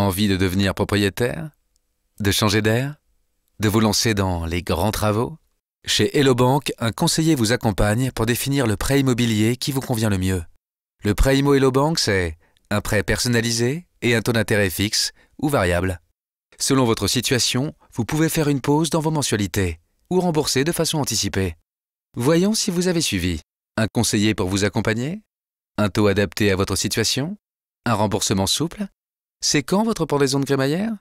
Envie de devenir propriétaire De changer d'air De vous lancer dans les grands travaux Chez Hello Bank, un conseiller vous accompagne pour définir le prêt immobilier qui vous convient le mieux. Le prêt IMO Hello Bank, c'est un prêt personnalisé et un taux d'intérêt fixe ou variable. Selon votre situation, vous pouvez faire une pause dans vos mensualités ou rembourser de façon anticipée. Voyons si vous avez suivi. Un conseiller pour vous accompagner Un taux adapté à votre situation Un remboursement souple c'est quand votre pendaison de crémaillère